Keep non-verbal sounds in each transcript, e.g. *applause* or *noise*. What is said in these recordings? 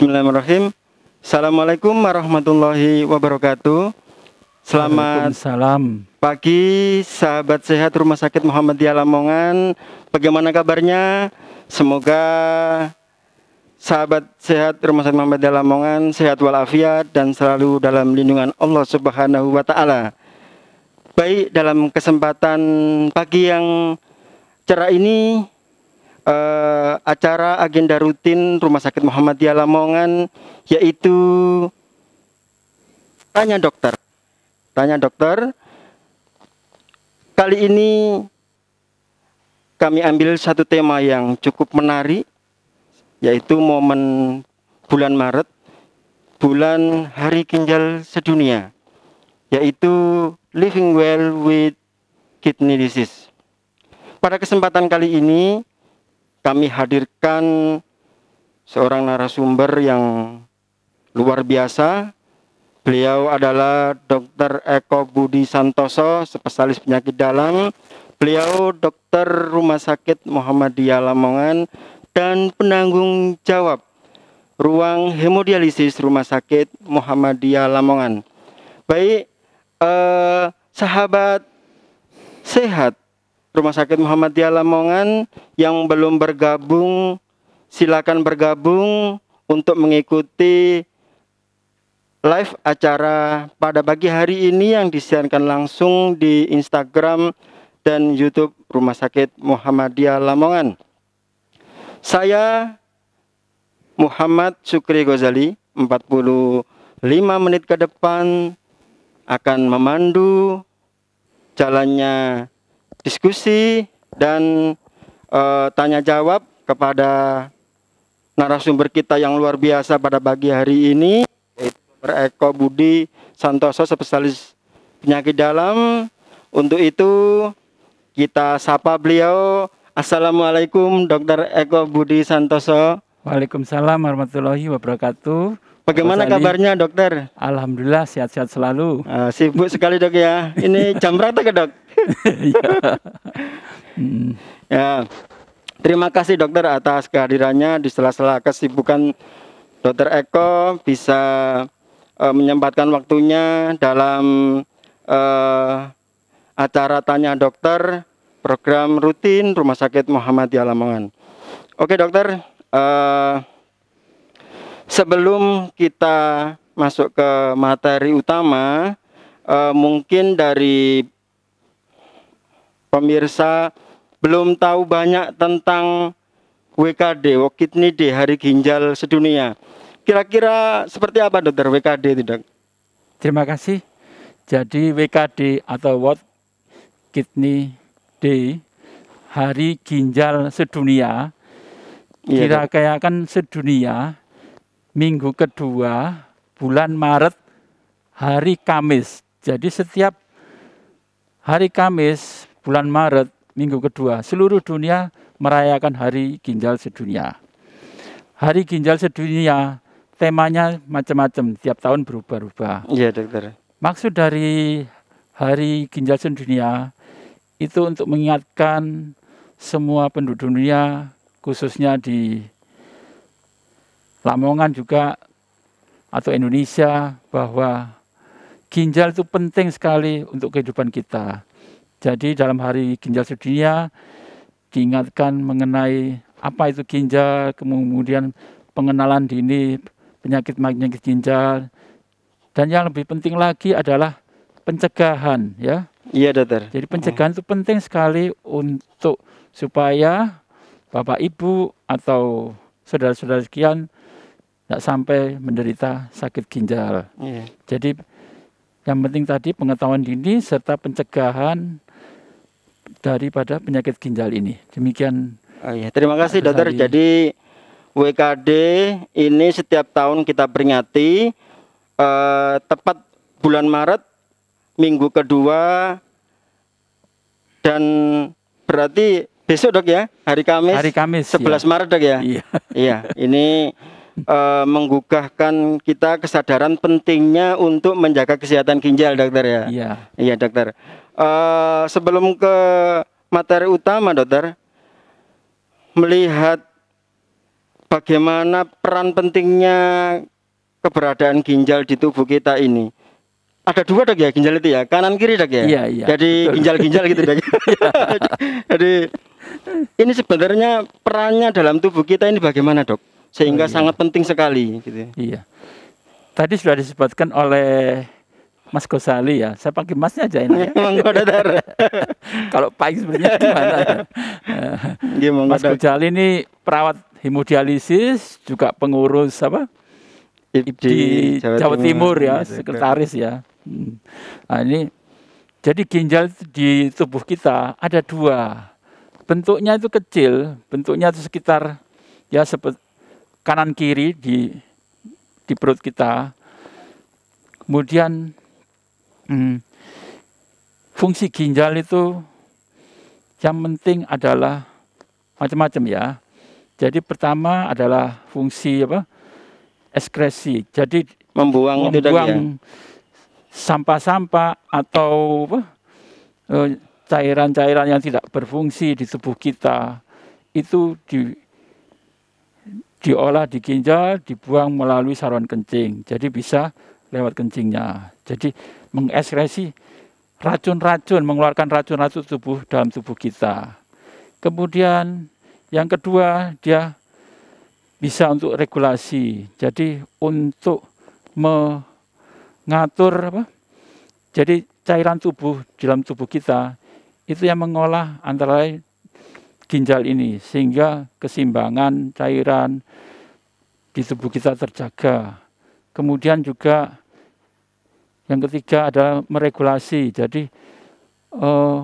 Bismillahirrahmanirrahim. Assalamualaikum warahmatullahi wabarakatuh. Selamat salam pagi sahabat sehat Rumah Sakit Muhammadiyah Lamongan. Bagaimana kabarnya? Semoga sahabat sehat Rumah Sakit Muhammadiyah Lamongan sehat walafiat dan selalu dalam lindungan Allah Subhanahu wa taala. Baik, dalam kesempatan pagi yang cerah ini uh, acara agenda rutin Rumah Sakit Muhammadiyah Lamongan yaitu Tanya Dokter. Tanya Dokter. Kali ini kami ambil satu tema yang cukup menarik yaitu momen bulan Maret, bulan Hari Ginjal Sedunia, yaitu Living Well with Kidney Disease. Pada kesempatan kali ini, kami hadirkan seorang narasumber yang luar biasa. Beliau adalah Dr. Eko Budi Santoso, spesialis penyakit dalam. Beliau dokter Rumah Sakit Muhammadiyah Lamongan dan penanggung jawab ruang hemodialisis Rumah Sakit Muhammadiyah Lamongan. Baik, eh, sahabat sehat Rumah Sakit Muhammadiyah Lamongan yang belum bergabung silakan bergabung untuk mengikuti live acara pada pagi hari ini yang disiarkan langsung di Instagram dan YouTube Rumah Sakit Muhammadiyah Lamongan. Saya Muhammad Sukri Gozali 45 menit ke depan akan memandu jalannya diskusi dan uh, tanya jawab kepada narasumber kita yang luar biasa pada pagi hari ini yaitu Eko Budi Santoso spesialis penyakit dalam. Untuk itu kita sapa beliau. Assalamualaikum Dr. Eko Budi Santoso. Waalaikumsalam warahmatullahi wabarakatuh. Bagaimana Mas kabarnya dokter? Alhamdulillah sehat-sehat selalu. Uh, sibuk sekali dok ya. Ini jam berapa ke dok? *laughs* Iya. Hmm. Ya, terima kasih dokter atas kehadirannya di sela-sela kesibukan dokter Eko bisa uh, menyempatkan waktunya dalam uh, acara tanya dokter program rutin Rumah Sakit Muhammadiyah Lamongan. Oke dokter, uh, sebelum kita masuk ke materi utama uh, mungkin dari pemirsa belum tahu banyak tentang WKD, Kidney Day, Hari Ginjal Sedunia. Kira-kira seperti apa dokter WKD itu dok? Terima kasih. Jadi WKD atau World Kidney Day, Hari Ginjal Sedunia, iya, kira-kira kan sedunia minggu kedua bulan Maret hari Kamis. Jadi setiap hari Kamis bulan Maret minggu kedua seluruh dunia merayakan Hari Ginjal Sedunia. Hari Ginjal Sedunia temanya macam-macam tiap tahun berubah-ubah. Iya dokter. Maksud dari Hari Ginjal Sedunia itu untuk mengingatkan semua penduduk dunia khususnya di Lamongan juga atau Indonesia bahwa ginjal itu penting sekali untuk kehidupan kita. Jadi dalam hari ginjal sedunia diingatkan mengenai apa itu ginjal, kemudian pengenalan dini penyakit-penyakit ginjal. Dan yang lebih penting lagi adalah pencegahan ya. Iya, Dokter. Jadi pencegahan itu penting sekali untuk supaya Bapak Ibu atau saudara-saudara sekian tidak sampai menderita sakit ginjal. Iya. Jadi yang penting tadi pengetahuan dini serta pencegahan daripada penyakit ginjal ini. Demikian. Oh, iya. Terima kasih dokter. Jadi WKD ini setiap tahun kita peringati eh, tepat bulan Maret minggu kedua dan berarti besok dok ya hari Kamis. Hari Kamis. 11 ya. Maret dok ya. Iya. iya. Ini uh, menggugahkan kita kesadaran pentingnya untuk menjaga kesehatan ginjal, dokter ya. Iya. Iya, dokter. Uh, sebelum ke materi utama, dokter, melihat bagaimana peran pentingnya keberadaan ginjal di tubuh kita ini. Ada dua dok ya ginjal itu ya kanan kiri dok ya. Iya iya. Jadi ginjal ginjal gitu dok. *laughs* Iya. *laughs* Jadi ini sebenarnya perannya dalam tubuh kita ini bagaimana dok? sehingga oh, iya. sangat penting sekali gitu. Ya. Iya. Tadi sudah disebutkan oleh Mas Gosali ya. Saya panggil Masnya aja ini. Ya. *laughs* *laughs* Kalau Pak sebenarnya gimana? *laughs* Ya? Mas Gosali ini perawat hemodialisis juga pengurus apa? di Jawa, Jawa Timur, Timur ya, sekretaris ya. Hmm. Nah, ini jadi ginjal di tubuh kita ada dua. Bentuknya itu kecil, bentuknya itu sekitar ya seperti kanan kiri di di perut kita. Kemudian hmm, fungsi ginjal itu yang penting adalah macam-macam ya. Jadi pertama adalah fungsi apa? ekskresi. Jadi membuang, ya? membuang sampah-sampah atau apa, eh, cairan-cairan yang tidak berfungsi di tubuh kita itu di diolah di ginjal, dibuang melalui saluran kencing. Jadi bisa lewat kencingnya. Jadi mengekskresi racun-racun, mengeluarkan racun-racun tubuh dalam tubuh kita. Kemudian yang kedua dia bisa untuk regulasi. Jadi untuk mengatur apa? Jadi cairan tubuh dalam tubuh kita itu yang mengolah antara lain ginjal ini sehingga kesimbangan cairan di tubuh kita terjaga. Kemudian juga yang ketiga adalah meregulasi. Jadi eh,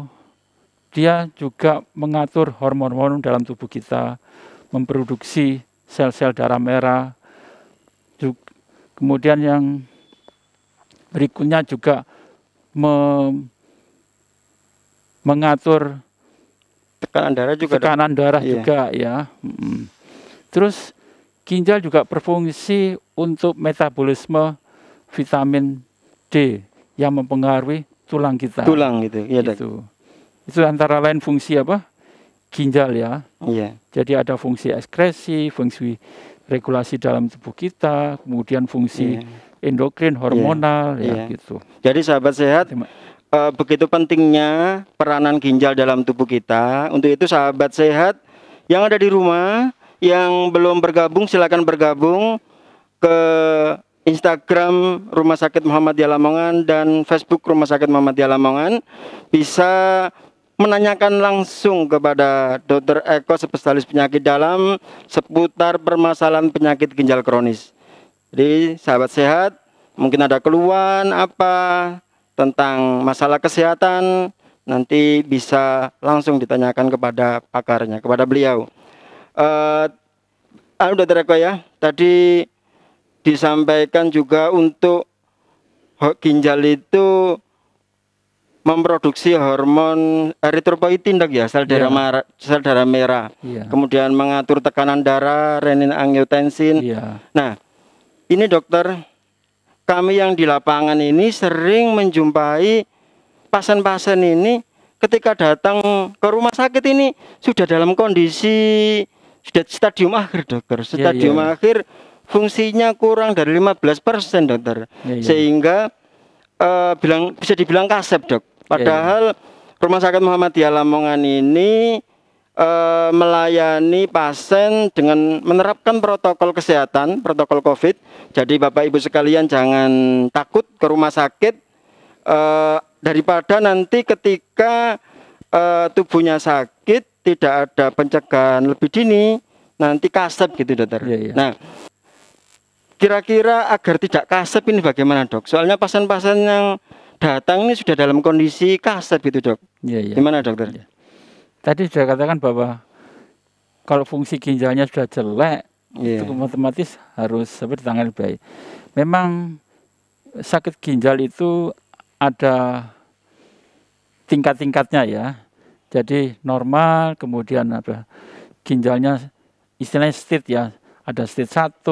dia juga mengatur hormon-hormon dalam tubuh kita, memproduksi sel-sel darah merah. Kemudian yang berikutnya juga mengatur tekanan darah juga tekanan darah iya. juga ya hmm. terus ginjal juga berfungsi untuk metabolisme vitamin D yang mempengaruhi tulang kita tulang gitu ya itu itu antara lain fungsi apa ginjal ya iya. jadi ada fungsi ekskresi fungsi regulasi dalam tubuh kita kemudian fungsi iya. endokrin hormonal iya. ya iya. gitu jadi sahabat sehat uh, begitu pentingnya peranan ginjal dalam tubuh kita. Untuk itu sahabat sehat yang ada di rumah yang belum bergabung silakan bergabung ke Instagram Rumah Sakit Muhammadiyah Lamongan dan Facebook Rumah Sakit Muhammadiyah Lamongan bisa menanyakan langsung kepada dokter Eko spesialis penyakit dalam seputar permasalahan penyakit ginjal kronis. Jadi sahabat sehat mungkin ada keluhan apa tentang masalah kesehatan nanti bisa langsung ditanyakan kepada pakarnya, kepada beliau. Uh, ah, udah ya. Tadi disampaikan juga untuk ginjal itu memproduksi hormon eritropoietin ya, sel darah yeah. merah, sel darah merah. Yeah. Kemudian mengatur tekanan darah, renin angiotensin. Yeah. Nah, ini dokter kami yang di lapangan ini sering menjumpai pasien-pasien ini ketika datang ke rumah sakit ini sudah dalam kondisi sudah stadium akhir dokter iya, stadium yeah, yeah. akhir fungsinya kurang dari 15% persen dokter yeah, yeah. sehingga uh, bilang bisa dibilang kasep dok iya, iya. padahal yeah. rumah sakit Muhammadiyah Lamongan ini Eh, melayani pasien dengan menerapkan protokol kesehatan, protokol COVID. Jadi Bapak Ibu sekalian jangan takut ke rumah sakit eh, daripada nanti ketika eh, tubuhnya sakit tidak ada pencegahan lebih dini nanti kasep gitu dokter. Ya, ya. Nah, kira-kira agar tidak kasep ini bagaimana dok? Soalnya pasien-pasien yang datang ini sudah dalam kondisi kasep gitu dok. Ya, ya. Gimana dokter? Ya tadi sudah katakan bahwa kalau fungsi ginjalnya sudah jelek yeah. itu otomatis harus seperti tangan baik. Memang sakit ginjal itu ada tingkat-tingkatnya ya. Jadi normal, kemudian ada ginjalnya istilahnya state ya. Ada state 1,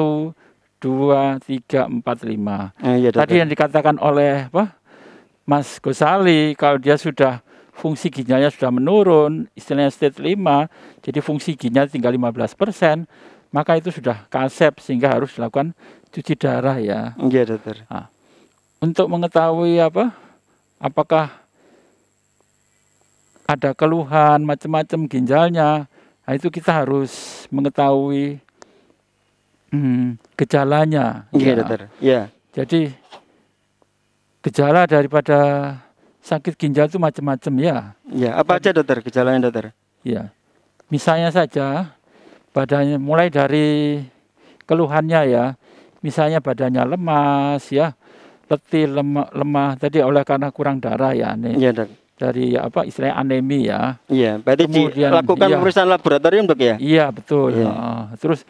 2, 3, 4, 5. Eh, iya, Tadi yang dikatakan oleh apa? Mas Gosali kalau dia sudah fungsi ginjalnya sudah menurun, istilahnya stage 5, jadi fungsi ginjal tinggal 15 persen, maka itu sudah kasep sehingga harus dilakukan cuci darah ya. Iya dokter. Nah, untuk mengetahui apa, apakah ada keluhan macam-macam ginjalnya, nah itu kita harus mengetahui hmm, gejalanya. Iya ya. dokter. Iya. Jadi gejala daripada sakit ginjal itu macam-macam ya. Ya, apa aja dokter gejalanya dokter? Ya, misalnya saja badannya mulai dari keluhannya ya, misalnya badannya lemas ya, letih lemah, lemah tadi oleh karena kurang darah ya ini. Iya dok. Dari apa istilahnya anemia. ya. Iya, berarti Kemudian, lakukan ya, pemeriksaan laboratorium dok ya? Iya betul. Ya. Nah, terus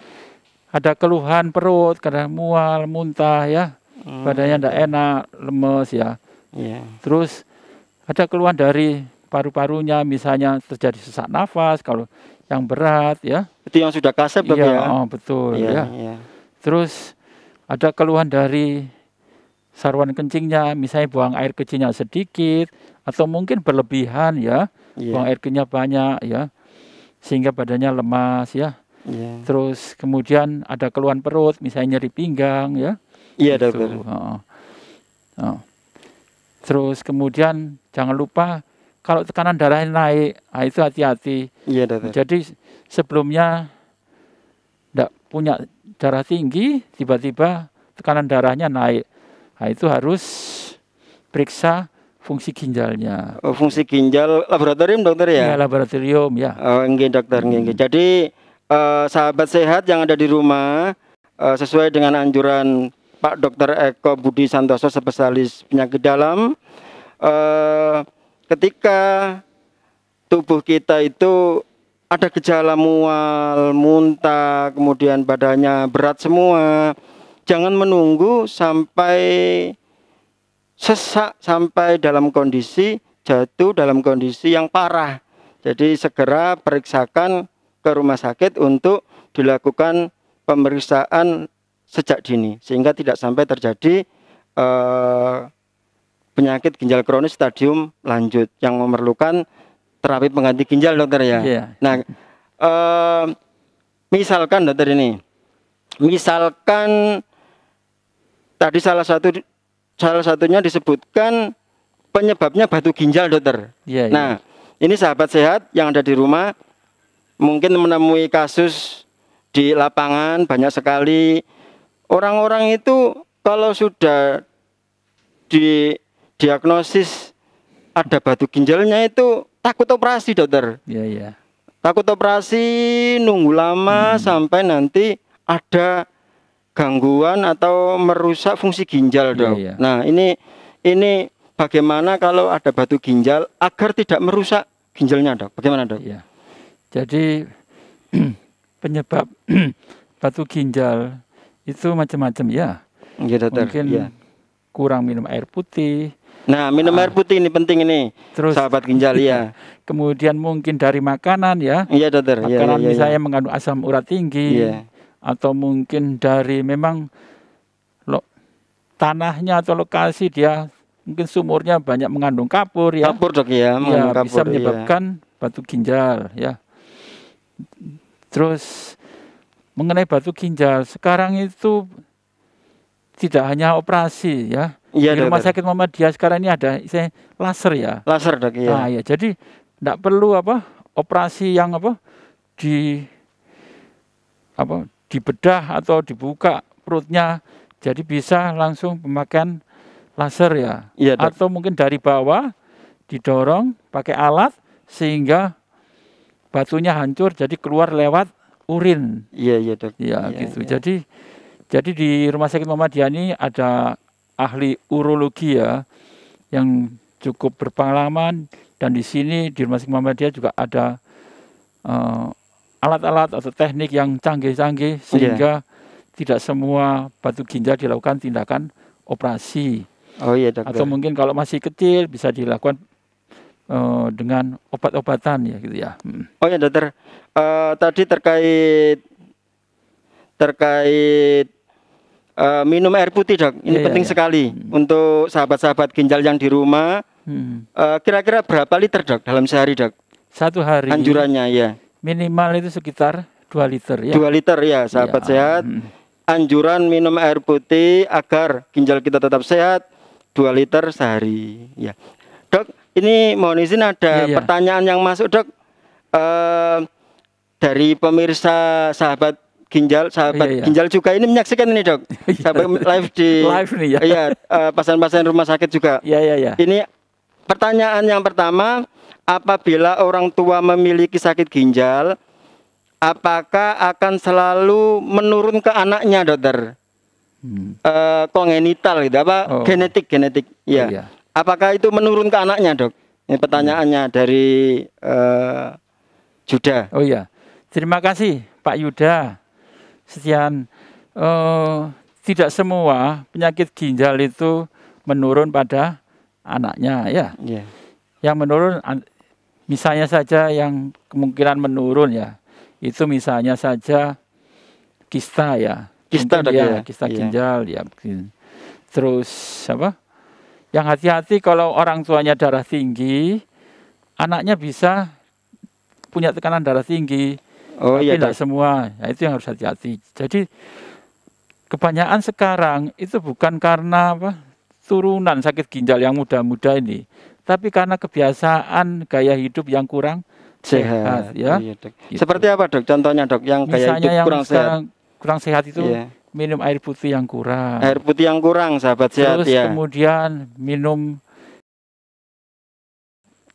ada keluhan perut, kadang mual, muntah ya, hmm. badannya tidak enak, lemes ya. Iya. Terus ada keluhan dari paru-parunya misalnya terjadi sesak nafas kalau yang berat ya. Itu yang sudah kasep iya, ya. Oh, betul iya, ya. Iya. Terus ada keluhan dari saruan kencingnya misalnya buang air kecilnya sedikit atau mungkin berlebihan ya. Iya. Buang air kecilnya banyak ya. Sehingga badannya lemas ya. Iya. Terus kemudian ada keluhan perut misalnya nyeri pinggang ya. Iya gitu. dokter. Oh. Oh. Terus kemudian jangan lupa kalau tekanan darahnya naik, nah itu hati-hati. Iya, -hati. Jadi sebelumnya tidak punya darah tinggi, tiba-tiba tekanan darahnya naik. Nah, itu harus periksa fungsi ginjalnya. Oh, fungsi ginjal laboratorium dokter ya? Iya laboratorium ya. Oh, enggak dokter, enggak. Hmm. Jadi eh, sahabat sehat yang ada di rumah eh, sesuai dengan anjuran Pak Dr. Eko Budi Santoso spesialis penyakit dalam e, ketika tubuh kita itu ada gejala mual, muntah, kemudian badannya berat semua. Jangan menunggu sampai sesak sampai dalam kondisi jatuh dalam kondisi yang parah. Jadi segera periksakan ke rumah sakit untuk dilakukan pemeriksaan sejak dini sehingga tidak sampai terjadi eh, penyakit ginjal kronis stadium lanjut yang memerlukan terapi pengganti ginjal dokter ya. Yeah. Nah, eh, misalkan dokter ini, misalkan tadi salah satu salah satunya disebutkan penyebabnya batu ginjal dokter. Yeah, iya. nah, ini sahabat sehat yang ada di rumah mungkin menemui kasus di lapangan banyak sekali Orang-orang itu kalau sudah di diagnosis ada batu ginjalnya itu takut operasi dokter. Iya yeah, iya. Takut operasi nunggu lama hmm. sampai nanti ada gangguan atau merusak fungsi ginjal iya, dok. Yeah, nah ini ini bagaimana kalau ada batu ginjal agar tidak merusak ginjalnya dok? Bagaimana dok? Iya. Jadi *clears throat* penyebab *clears throat* batu ginjal itu macam-macam ya. Ya dokter. Mungkin ya. kurang minum air putih. Nah minum ah. air putih ini penting ini. Terus sahabat ginjal ya. *laughs* Kemudian mungkin dari makanan ya. Iya dokter. Iya, makanan ya, ya, misalnya ya. mengandung asam urat tinggi. Ya. Atau mungkin dari memang lo tanahnya atau lokasi dia mungkin sumurnya banyak mengandung kapur ya. Kapur dok ya. ya kapur, bisa menyebabkan ya. batu ginjal ya. Terus mengenai batu ginjal sekarang itu tidak hanya operasi ya. Iya, di rumah sakit sakit Muhammadiyah sekarang ini ada saya laser ya. Laser dok ya Nah, ya. Jadi tidak perlu apa operasi yang apa di apa dibedah atau dibuka perutnya. Jadi bisa langsung pemakaian laser ya. Iya, Atau mungkin dari bawah didorong pakai alat sehingga batunya hancur jadi keluar lewat urin. Iya iya dok. Ya, iya ya, gitu. Ya. Jadi jadi di Rumah Sakit Mama Diani ada ahli urologi ya yang cukup berpengalaman dan di sini di Rumah Sakit Mama Diani juga ada eh, alat-alat uh, atau teknik yang canggih-canggih iya. sehingga yeah. tidak semua batu ginjal dilakukan tindakan operasi. Oh iya dokter. Atau mungkin kalau masih kecil bisa dilakukan eh, dengan obat-obatan ya gitu ya. Hmm. Oh ya dokter, uh, tadi terkait terkait uh, minum air putih dok ini yeah, iya, penting yeah, sekali hmm. untuk sahabat-sahabat ginjal yang di rumah hmm. uh, kira-kira berapa liter dok dalam sehari dok satu hari anjurannya ya minimal itu sekitar dua liter ya Dua liter ya sahabat yeah. sehat hmm. anjuran minum air putih agar ginjal kita tetap sehat dua liter sehari ya dok ini mohon izin ada yeah, yeah. pertanyaan yang masuk dok uh, dari pemirsa sahabat ginjal sahabat iya, iya. ginjal juga ini menyaksikan ini dok *laughs* iya. sahabat live di live nih ya iya eh, pasien-pasien rumah sakit juga iya iya iya ini pertanyaan yang pertama apabila orang tua memiliki sakit ginjal apakah akan selalu menurun ke anaknya dokter hmm. uh, kongenital gitu apa oh. genetik genetik ya iya. apakah itu menurun ke anaknya dok ini pertanyaannya hmm. dari uh, eh, Juda oh iya Terima kasih Pak Yuda. Sekian eh, tidak semua penyakit ginjal itu menurun pada anaknya ya. Yeah. Yang menurun misalnya saja yang kemungkinan menurun ya. Itu misalnya saja kista ya. Kista ya, ya, kista yeah. ginjal ya. Terus apa? Yang hati-hati kalau orang tuanya darah tinggi, anaknya bisa punya tekanan darah tinggi. Oh iya, Tapi iya. Tidak semua. Nah, itu yang harus hati-hati. Jadi kebanyakan sekarang itu bukan karena apa turunan sakit ginjal yang muda-muda ini, tapi karena kebiasaan gaya hidup yang kurang sehat, sehat ya. Iya, Gitu. Seperti apa dok? Contohnya dok yang gaya hidup yang kurang sehat. Kurang sehat itu yeah. minum air putih yang kurang. Air putih yang kurang, sahabat sehat Terus iya. kemudian minum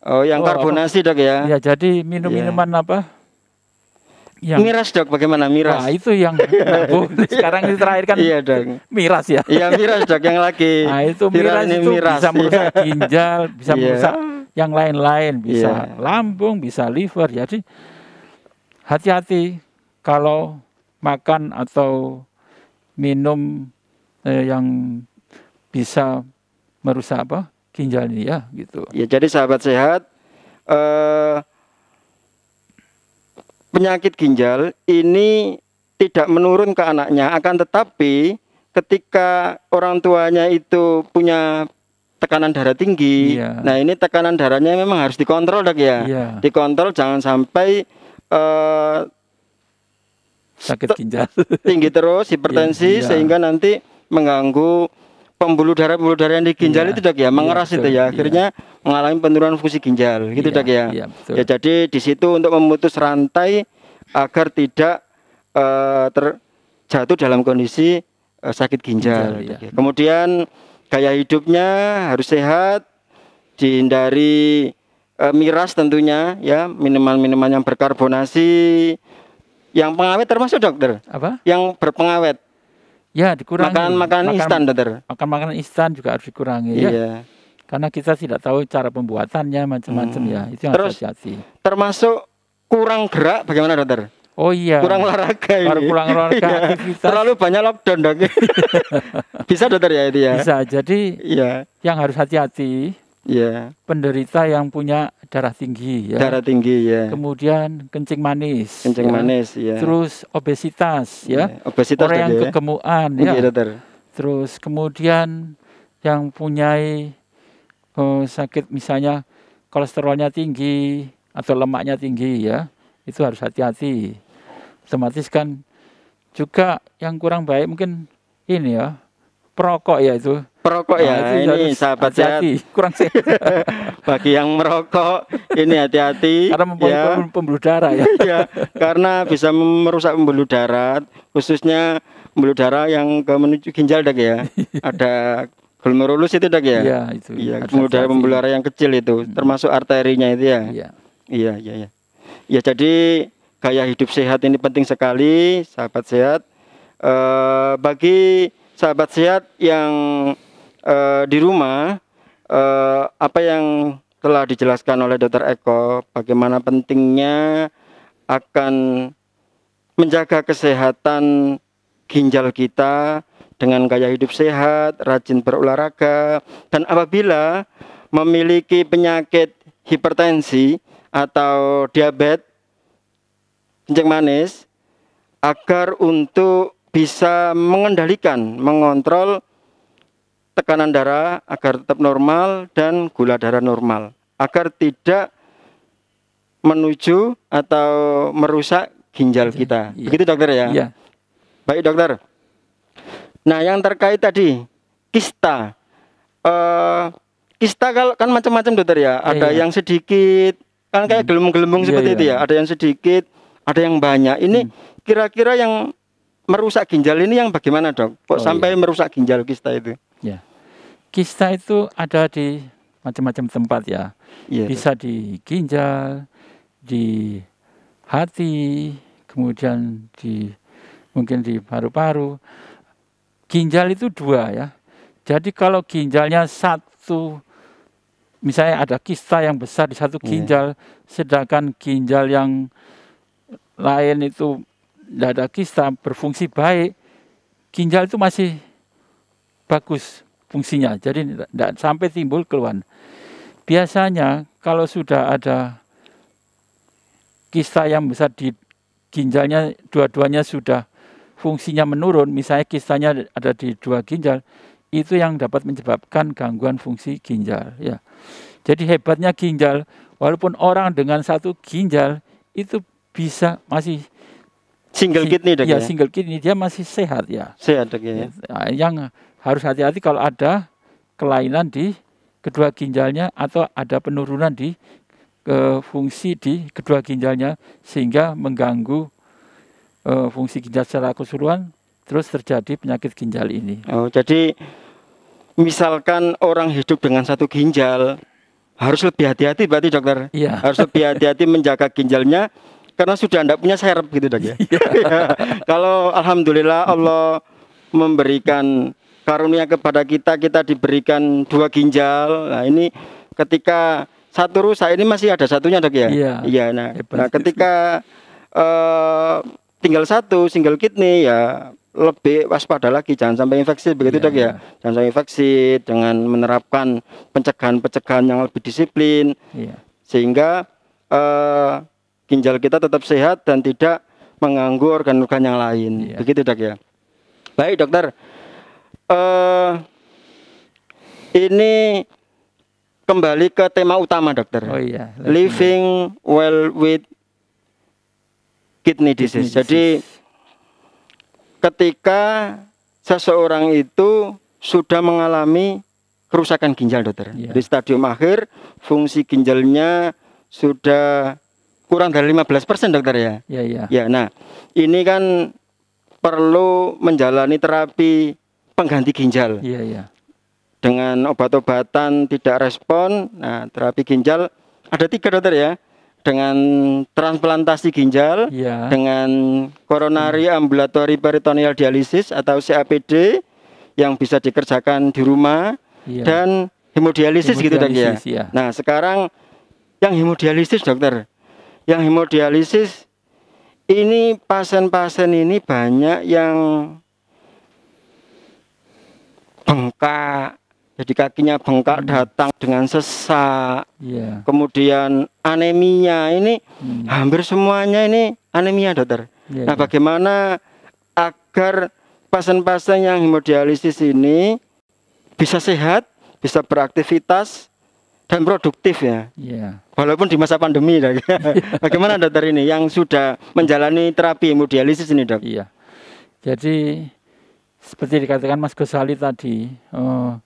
Oh, yang oh, karbonasi dok ya? Ya, jadi minum iya. minuman yeah. apa? yang miras dok bagaimana miras nah, itu yang *laughs* nah, sekarang ini terakhir kan iya dok miras ya iya miras dok yang lagi nah itu miras itu miras. bisa iya. merusak ginjal bisa yeah. merusak yang lain-lain bisa yeah. lambung bisa liver jadi hati-hati kalau makan atau minum eh, yang bisa merusak apa ginjal ya gitu ya jadi sahabat sehat eh, penyakit ginjal ini tidak menurun ke anaknya akan tetapi ketika orang tuanya itu punya tekanan darah tinggi yeah. nah ini tekanan darahnya memang harus dikontrol dok ya yeah. dikontrol jangan sampai uh, sakit ginjal tinggi terus hipertensi yeah, yeah. sehingga nanti mengganggu pembuluh darah pembuluh darah yang di ginjal yeah. itu dok ya mengeras yeah, itu ya akhirnya yeah mengalami penurunan fungsi ginjal gitu iya, dok ya. Iya, betul. Ya jadi di situ untuk memutus rantai agar tidak uh, eh, terjatuh dalam kondisi uh, sakit ginjal. ginjal iya. Ya. Kemudian gaya hidupnya harus sehat, dihindari uh, miras tentunya ya, minuman-minuman yang berkarbonasi, yang pengawet termasuk dokter. Apa? Yang berpengawet. Ya dikurangi. Makanan makanan makan, instan dokter. Makan makanan instan juga harus dikurangi. Ya. Iya. Ya karena kita tidak tahu cara pembuatannya macam-macam hmm. ya itu yang Terus, hati termasuk kurang gerak bagaimana dokter Oh iya. Kurang olahraga ini. Kurang, olahraga iya. Terlalu banyak lockdown dok. *laughs* Bisa dokter ya itu ya. Bisa. Jadi iya. yang harus hati-hati. Iya. Penderita yang punya darah tinggi ya. Darah tinggi ya. Kemudian kencing manis. Kencing ya. manis ya. Terus obesitas ya. ya. Obesitas Orang yang ya. kegemukan ya. ya. Terus kemudian yang punya eh, sakit misalnya kolesterolnya tinggi atau lemaknya tinggi ya, itu harus hati-hati. Otomatis kan juga yang kurang baik mungkin ini ya, perokok ya itu. Perokok ya, nah, ya, itu ini sahabat hati -hati. sehat. *laughs* Kurang sehat. *laughs* Bagi yang merokok, ini hati-hati. Karena mempunyai ya. pembuluh darah ya. *laughs* ya. Karena bisa merusak pembuluh darah, khususnya pembuluh darah yang ke menuju ginjal dah ya. Ada Glomerulus itu tidak ya? Iya, itu. Iya, pembuluh pembuluh darah yang kecil itu, hmm. termasuk arterinya itu ya. Iya. Iya, iya, iya. Ya jadi gaya hidup sehat ini penting sekali, sahabat sehat. E, bagi sahabat sehat yang e, di rumah e, apa yang telah dijelaskan oleh Dokter Eko bagaimana pentingnya akan menjaga kesehatan ginjal kita dengan gaya hidup sehat, rajin berolahraga, dan apabila memiliki penyakit hipertensi atau diabetes kencing manis agar untuk bisa mengendalikan, mengontrol tekanan darah agar tetap normal dan gula darah normal agar tidak menuju atau merusak ginjal kita. Ya. Begitu dokter ya? ya. Baik dokter. Nah, yang terkait tadi kista. Uh, kista kalau kan macam-macam dokter ya. Iya, ada iya. yang sedikit, kan kayak hmm. gelembung-gelembung hmm. seperti iya. itu ya. Ada yang sedikit, ada yang banyak. Ini hmm. kira-kira hmm. yang merusak ginjal ini yang bagaimana dok? Kok oh, sampai iya. merusak ginjal kista itu? Ya, kista itu ada di macam-macam tempat ya. Iya, Bisa di ginjal, di hati, kemudian di mungkin di paru-paru. Ginjal itu dua ya. Jadi kalau ginjalnya satu, misalnya ada kista yang besar di satu iya. ginjal, yeah. sedangkan ginjal yang lain itu tidak ada kista berfungsi baik, ginjal itu masih bagus fungsinya. Jadi tidak sampai timbul keluhan. Biasanya kalau sudah ada kista yang besar di ginjalnya, dua-duanya sudah fungsinya menurun, misalnya kistanya ada di dua ginjal, itu yang dapat menyebabkan gangguan fungsi ginjal. Ya. Jadi hebatnya ginjal, walaupun orang dengan satu ginjal itu bisa masih single si, kidney dok ya, ya single kidney dia masih sehat ya. Sehat dok ya. Nah, yang harus hati-hati kalau ada kelainan di kedua ginjalnya atau ada penurunan di ke eh, fungsi di kedua ginjalnya sehingga mengganggu uh, fungsi ginjal secara keseluruhan terus terjadi penyakit ginjal ini. Oh, jadi misalkan orang hidup dengan satu ginjal harus lebih hati-hati berarti dokter. Iya. Harus lebih hati-hati menjaga ginjalnya karena sudah tidak punya serep gitu dok ya. Iya. *laughs* Iya. Kalau alhamdulillah Allah memberikan karunia kepada kita, kita diberikan dua ginjal. Nah ini ketika satu rusak ini masih ada satunya dok ya. Iya. Iya. Nah, nah ketika eh, tinggal satu single kidney ya lebih waspada lagi jangan sampai infeksi begitu yeah. dok ya iya. jangan sampai infeksi dengan menerapkan pencegahan-pencegahan yang lebih disiplin yeah. sehingga uh, ginjal kita tetap sehat dan tidak mengganggu organ-organ yang lain yeah. begitu dok ya baik dokter uh, ini kembali ke tema utama dokter oh, Yeah. Iya. living well with kidney disease. Jadi ketika seseorang itu sudah mengalami kerusakan ginjal dokter. Yeah. Di stadium akhir fungsi ginjalnya sudah kurang dari 15% dokter ya. Iya, yeah, iya. Yeah. nah, ini kan perlu menjalani terapi pengganti ginjal. Iya, yeah, iya. Dengan obat-obatan tidak respon, nah terapi ginjal ada tiga dokter ya dengan transplantasi ginjal, ya. dengan koronari hmm. ambulatory peritoneal dialisis atau CAPD yang bisa dikerjakan di rumah ya. dan hemodialisis, hemodialisis gitu dok ya. ya. Nah sekarang yang hemodialisis dokter, yang hemodialisis ini pasien-pasien ini banyak yang bengkak, jadi kakinya bengkak hmm. datang dengan sesak yeah. kemudian anemia ini hmm. hampir semuanya ini anemia dokter yeah, iya. nah yeah. bagaimana agar pasien-pasien yang hemodialisis ini bisa sehat bisa beraktivitas dan produktif ya yeah. walaupun di masa pandemi dok. *laughs* bagaimana dokter ini yang sudah menjalani terapi hemodialisis ini dok iya yeah. jadi seperti dikatakan Mas Gosali tadi oh,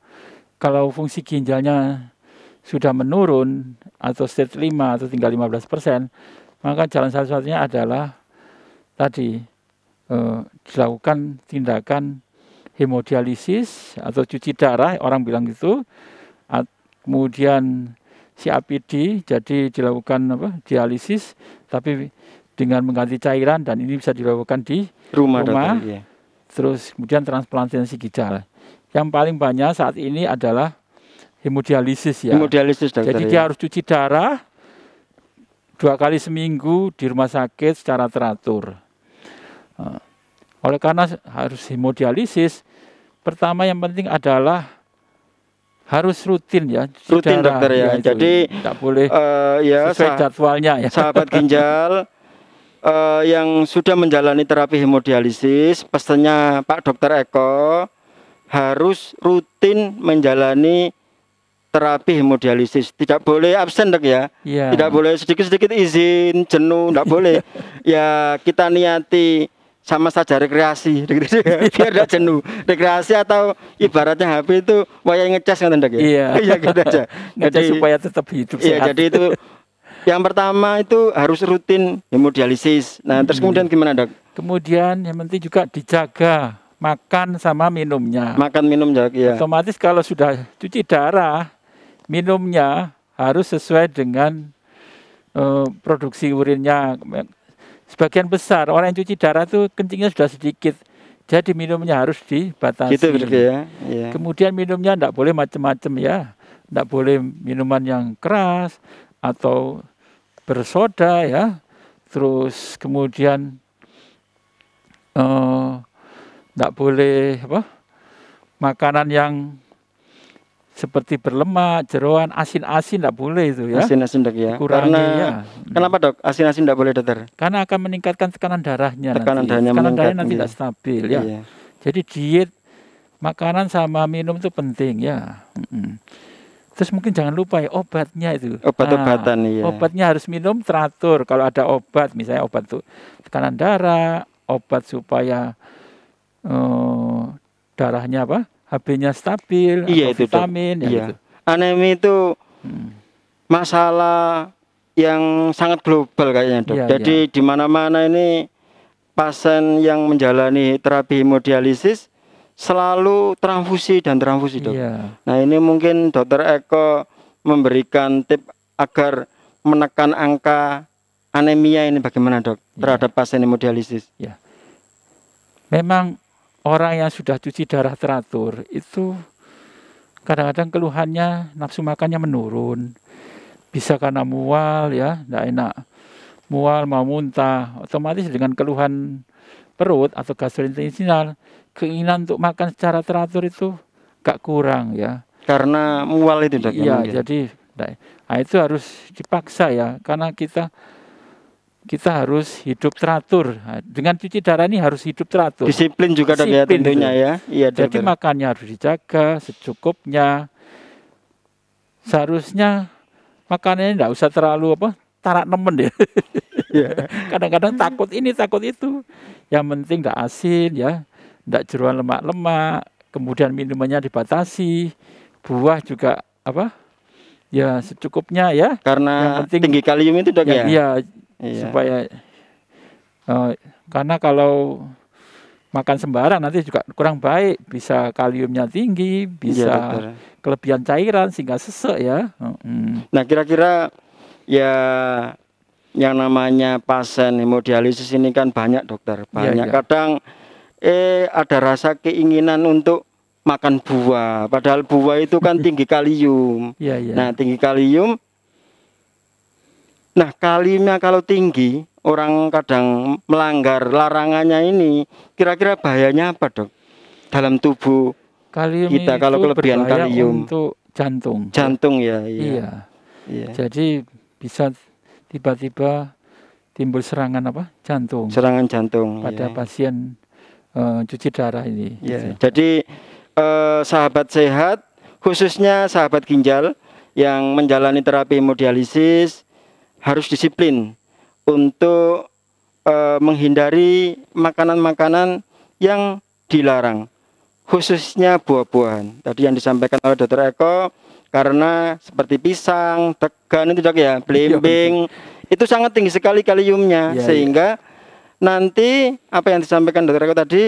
kalau fungsi ginjalnya sudah menurun atau stage 5 atau tinggal 15 persen, maka jalan satu-satunya adalah tadi eh, dilakukan tindakan hemodialisis atau cuci darah, orang bilang gitu, kemudian si APD jadi dilakukan apa dialisis tapi dengan mengganti cairan dan ini bisa dilakukan di rumah, rumah dokter, iya. terus kemudian transplantasi ginjal yang paling banyak saat ini adalah hemodialisis ya. Hemodialisis dokter. Jadi dia ya. harus cuci darah dua kali seminggu di rumah sakit secara teratur. Eh, oleh karena harus hemodialisis, pertama yang penting adalah harus rutin ya rutin dokter ya, ya jadi tidak boleh uh, ya sesuai jadwalnya ya sahabat ginjal uh, *laughs* yang sudah menjalani terapi hemodialisis pesannya Pak Dokter Eko harus rutin menjalani terapi hemodialisis tidak boleh absen dok ya yeah. tidak boleh sedikit sedikit izin jenuh tidak boleh *laughs* ya kita niati sama saja rekreasi *laughs* biar tidak jenuh rekreasi atau ibaratnya HP itu wayang ngecas kan dok ya iya *laughs* yeah. gitu aja jadi supaya tetap hidup iya sehat. jadi itu yang pertama itu harus rutin hemodialisis nah terus hmm. kemudian gimana dok kemudian yang penting juga dijaga makan sama minumnya. Makan minumnya, iya. Otomatis kalau sudah cuci darah, minumnya harus sesuai dengan uh, produksi urinnya. Sebagian besar orang yang cuci darah itu kencingnya sudah sedikit, jadi minumnya harus dibatasi. Gitu, gitu ya. Iya. Kemudian minumnya tidak boleh macam-macam ya, tidak boleh minuman yang keras atau bersoda ya terus kemudian uh, tidak boleh apa makanan yang seperti berlemak, jeroan, asin-asin tidak boleh itu ya. Asin-asin dok ya. Karena ya. kenapa dok? Asin-asin tidak boleh dokter? Karena akan meningkatkan tekanan darahnya. Tekanan nanti. darahnya Tekanan darahnya nanti iya. tidak stabil ya. Iya. Jadi diet makanan sama minum itu penting ya. Mm Terus mungkin jangan lupa ya obatnya itu. Obat-obatan nah, iya. Obatnya harus minum teratur. Kalau ada obat, misalnya obat untuk tekanan darah, obat supaya Eh, darahnya apa HB-nya stabil iya, atau itu, vitamin itu. ya iya. Gitu. anemia itu hmm. masalah yang sangat global kayaknya dok. Iya, Jadi iya. di mana-mana ini pasien yang menjalani terapi hemodialisis selalu transfusi dan transfusi dok. Iya. Nah ini mungkin dokter Eko memberikan tip agar menekan angka anemia ini bagaimana dok iya. terhadap iya. pasien hemodialisis. Iya. Memang orang yang sudah cuci darah teratur itu kadang-kadang keluhannya nafsu makannya menurun bisa karena mual ya tidak enak mual mau muntah otomatis dengan keluhan perut atau gastrointestinal keinginan untuk makan secara teratur itu gak kurang ya karena mual itu dok ya, iya jadi nah, itu harus dipaksa ya karena kita kita harus hidup teratur. Dengan cuci darah ini harus hidup teratur. Disiplin juga dong ya tentunya ya. Iya, Jadi benar. makannya harus dijaga secukupnya. Seharusnya makanannya tidak usah terlalu apa tarak nemen deh ya. iya. *laughs* Kadang-kadang takut ini takut itu. Yang penting tidak asin ya, tidak jeruan lemak-lemak. Kemudian minumannya dibatasi. Buah juga apa? Ya secukupnya ya. Karena yang penting, tinggi kalium itu dok ya. ya? Iya, iya. supaya uh, karena kalau makan sembarang nanti juga kurang baik bisa kaliumnya tinggi bisa iya, kelebihan cairan sehingga sesek ya hmm. nah kira-kira ya yang namanya pasien hemodialisis ini kan banyak dokter iya, banyak iya, iya. kadang eh ada rasa keinginan untuk makan buah padahal buah itu kan *laughs* tinggi kalium iya, iya. nah tinggi kalium Nah, kalinya kalau tinggi, orang kadang melanggar larangannya ini, kira-kira bahayanya apa, Dok? Dalam tubuh kalium kita kalau kelebihan kalium untuk jantung. Jantung ya, iya. iya. iya. Jadi bisa tiba-tiba timbul serangan apa? Jantung. Serangan jantung pada iya. pasien uh, cuci darah ini. Iya. Gitu. Jadi uh, sahabat sehat khususnya sahabat ginjal yang menjalani terapi hemodialisis harus disiplin untuk e, menghindari makanan-makanan yang dilarang, khususnya buah-buahan. Tadi yang disampaikan oleh Dokter Eko, karena seperti pisang, tegan itu dok ya, iya, belimbing, itu sangat tinggi sekali kaliumnya, ya, sehingga ya. nanti apa yang disampaikan Dokter Eko tadi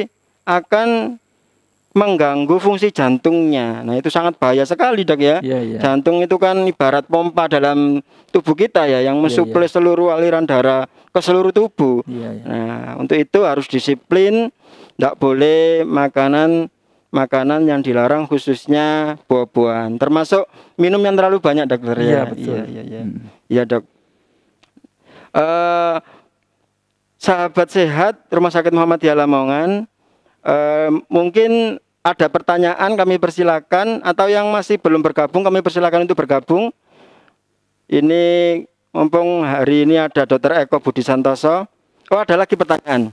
akan mengganggu fungsi jantungnya. Nah, itu sangat bahaya sekali, Dok ya. Yeah, yeah. Jantung itu kan ibarat pompa dalam tubuh kita ya yang iya, iya. mensuplai yeah, yeah. seluruh aliran darah ke seluruh tubuh. Yeah, yeah. Nah, untuk itu harus disiplin, tidak boleh makanan makanan yang dilarang khususnya buah-buahan termasuk minum yang terlalu banyak dokter ya, Iya, betul. iya iya iya hmm. Iya, dok uh, sahabat sehat rumah sakit Muhammad Lamongan uh, mungkin ada pertanyaan kami persilakan atau yang masih belum bergabung kami persilakan untuk bergabung. Ini mumpung hari ini ada Dokter Eko Budi Santoso. Oh ada lagi pertanyaan.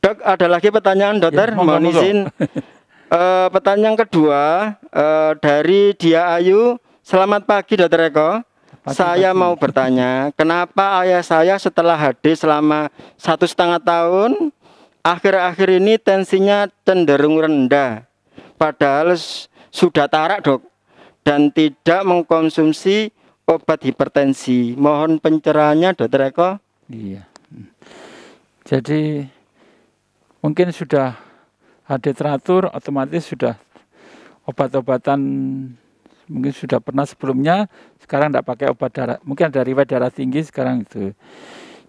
Dok ada lagi pertanyaan ya, dokter ya, mohon izin. *laughs* e, pertanyaan kedua e, dari Dia Ayu. Selamat pagi Dokter Eko. Pagi, saya pagi. mau bertanya, kenapa ayah saya setelah HD selama satu setengah tahun akhir-akhir ini tensinya cenderung rendah padahal sudah tarak dok dan tidak mengkonsumsi obat hipertensi mohon pencerahannya dokter Eko iya jadi mungkin sudah ada teratur otomatis sudah obat-obatan mungkin sudah pernah sebelumnya sekarang tidak pakai obat darah mungkin ada riwayat darah tinggi sekarang itu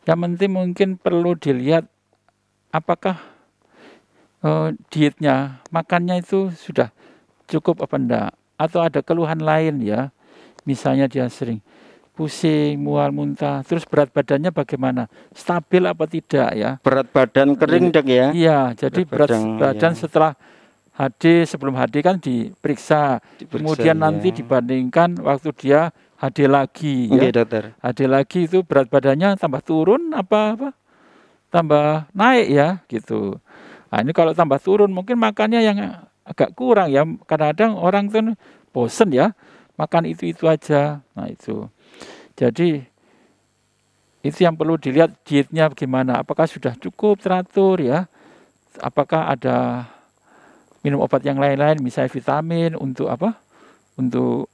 yang penting mungkin perlu dilihat apakah uh, dietnya, makannya itu sudah cukup apa enggak? Atau ada keluhan lain ya, misalnya dia sering pusing, mual, muntah, terus berat badannya bagaimana? Stabil apa tidak ya? Berat badan kering dek ya? Iya, jadi berat, berat badan, ya. setelah HD sebelum HD kan diperiksa, diperiksa kemudian ya. nanti dibandingkan waktu dia HD lagi ya. Oke, dokter. HD lagi itu berat badannya tambah turun apa apa? tambah naik ya gitu. Nah, ini kalau tambah turun mungkin makannya yang agak kurang ya. Kadang-kadang orang tuh bosen ya makan itu-itu aja. Nah, itu. Jadi itu yang perlu dilihat dietnya bagaimana. Apakah sudah cukup teratur ya? Apakah ada minum obat yang lain-lain misalnya vitamin untuk apa? Untuk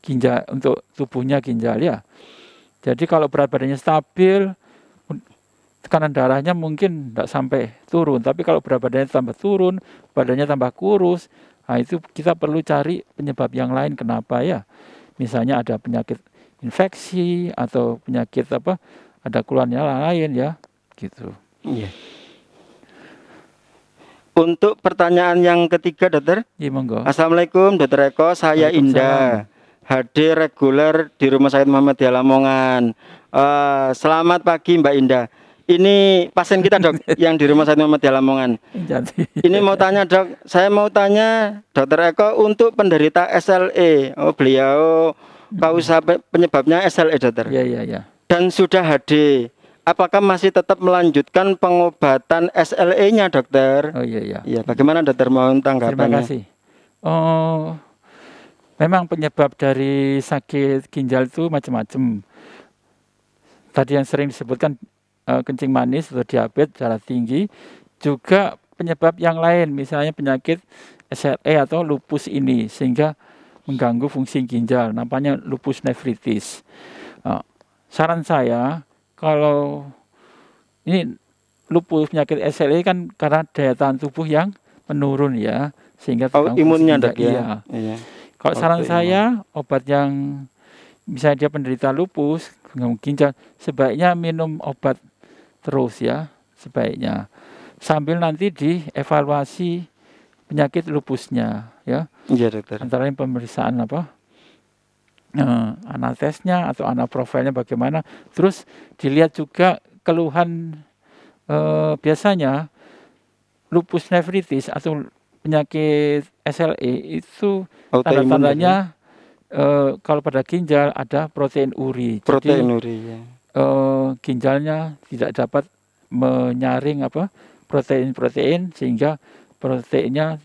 ginjal untuk tubuhnya ginjal ya. Jadi kalau berat badannya stabil, tekanan darahnya mungkin tidak sampai turun. Tapi kalau berat badannya tambah turun, badannya tambah kurus, nah itu kita perlu cari penyebab yang lain kenapa ya. Misalnya ada penyakit infeksi atau penyakit apa, ada keluhannya lain ya, gitu. Iya. Untuk pertanyaan yang ketiga, dokter. Iya, Assalamualaikum, dokter Eko. Saya Indah hadir reguler di Rumah Sakit Muhammad Lamongan. Uh, selamat pagi Mbak Indah. Ini pasien kita dok *laughs* yang di rumah sakit Muhammadiyah Lamongan. Ini mau tanya dok, saya mau tanya dokter Eko untuk penderita SLE. Oh beliau hmm. sampai penyebabnya SLE dokter. Iya iya iya. Dan sudah HD. Apakah masih tetap melanjutkan pengobatan SLE-nya dokter? Oh iya iya. Iya bagaimana dokter mau tanggapannya? Terima kasih. Oh memang penyebab dari sakit ginjal itu macam-macam. Tadi yang sering disebutkan Eh, kencing manis atau diabetes darah tinggi juga penyebab yang lain misalnya penyakit SLE atau lupus ini sehingga mengganggu fungsi ginjal namanya lupus nefritis uh, saran saya kalau ini lupus penyakit SLE kan karena daya tahan tubuh yang menurun ya sehingga oh, imunnya ada ya. Iya. Kalau saran saya obat yang bisa dia penderita lupus ginjal sebaiknya minum obat terus ya sebaiknya sambil nanti dievaluasi penyakit lupusnya ya. Iya Antara lain pemeriksaan apa? Eh, anatesnya atau anak profilnya bagaimana. Terus dilihat juga keluhan eh, biasanya lupus nefritis atau penyakit SLE itu tanda-tandanya gitu ya? eh, kalau pada ginjal ada protein uri. Protein Jadi, uri ya Eh, ginjalnya tidak dapat menyaring apa protein-protein sehingga proteinnya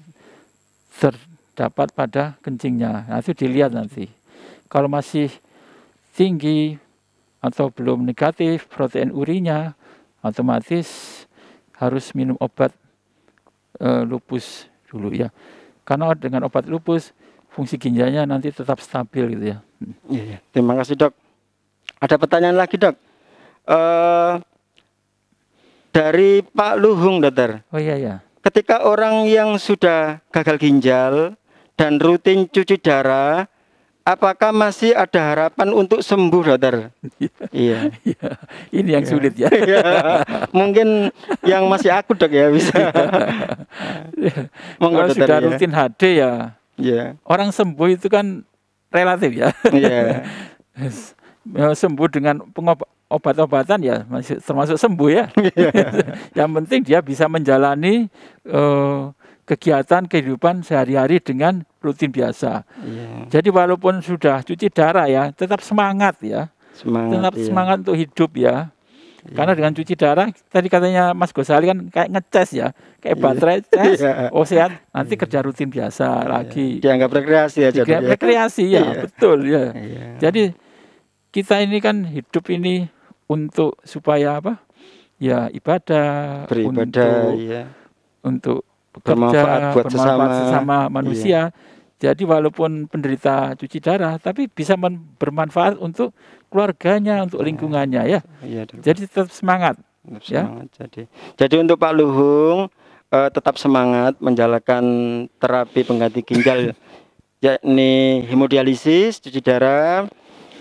terdapat pada kencingnya. Nah, itu dilihat nanti. Kalau masih tinggi atau belum negatif protein urinya, otomatis harus minum obat e, lupus dulu ya. Karena dengan obat lupus fungsi ginjalnya nanti tetap stabil gitu ya. Iya, iya. Terima kasih dok. Ada pertanyaan lagi dok. Uh, dari Pak Luhung dokter. Oh iya iya. Ketika orang yang sudah gagal ginjal dan rutin cuci darah, apakah masih ada harapan untuk sembuh dokter? iya. iya. iya. Ini yang iya. sulit ya. Mungkin yang masih aku, dok ya bisa. Monggo, Kalau dokter, sudah ya. rutin HD ya. Iya. Orang sembuh itu kan relatif ya. Iya. Ya, sembuh dengan pengobat obat-obatan ya masih termasuk sembuh ya. *laughs* yang penting dia bisa menjalani uh, kegiatan kehidupan sehari-hari dengan rutin biasa. Iya. Jadi walaupun sudah cuci darah ya, tetap semangat ya. Semangat, tetap iya. semangat untuk hidup ya. Iya. Karena dengan cuci darah tadi katanya Mas Gosali kan kayak ngecas ya, kayak iya. baterai cas, iya. oh sehat, nanti iya. kerja rutin biasa iya. lagi. Dianggap rekreasi ya Dianggap rekreasi ya, iya. betul ya. Iya. Jadi kita ini kan hidup ini untuk supaya apa? Ya ibadah, beribadah, untuk, ya. untuk bekerja, bermanfaat buat bermanfaat sesama, sesama manusia. Iya. Jadi walaupun penderita cuci darah, tapi bisa bermanfaat untuk keluarganya, untuk iya. lingkungannya ya. Iya, jadi tetap semangat. Tetap ya. semangat. Jadi, jadi untuk Pak Luhung uh, tetap semangat menjalankan terapi pengganti ginjal, *coughs* yakni hemodialisis, cuci darah,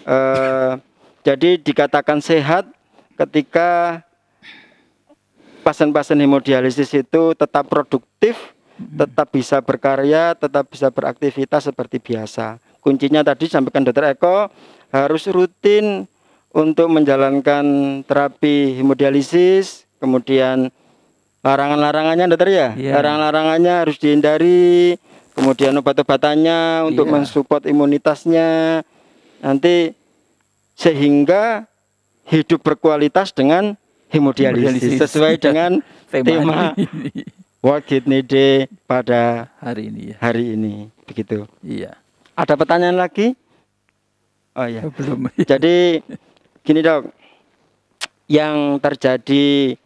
Eh, jadi dikatakan sehat ketika pasien-pasien hemodialisis itu tetap produktif, hmm. tetap bisa berkarya, tetap bisa beraktivitas seperti biasa. Kuncinya tadi sampaikan dokter Eko harus rutin untuk menjalankan terapi hemodialisis, kemudian larangan-larangannya dokter ya, yeah. larangan larangannya harus dihindari, kemudian obat-obatannya untuk yeah. mensupport imunitasnya, nanti sehingga hidup berkualitas dengan hemodialisis sesuai dengan *laughs* tema World Kidney Day pada hari ini ya. hari ini begitu iya ada pertanyaan lagi oh ya belum *laughs* jadi gini dok yang terjadi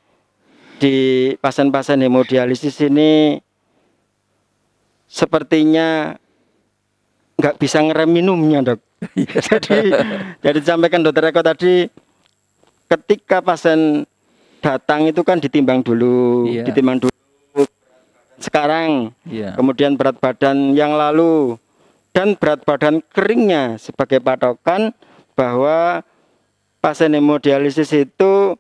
di pasien-pasien hemodialisis ini sepertinya nggak bisa ngerem minumnya dok iya. jadi jadi sampaikan dokter Eko tadi ketika pasien datang itu kan ditimbang dulu yeah. ditimbang dulu sekarang yeah. kemudian berat badan yang lalu dan berat badan keringnya sebagai patokan bahwa pasien hemodialisis itu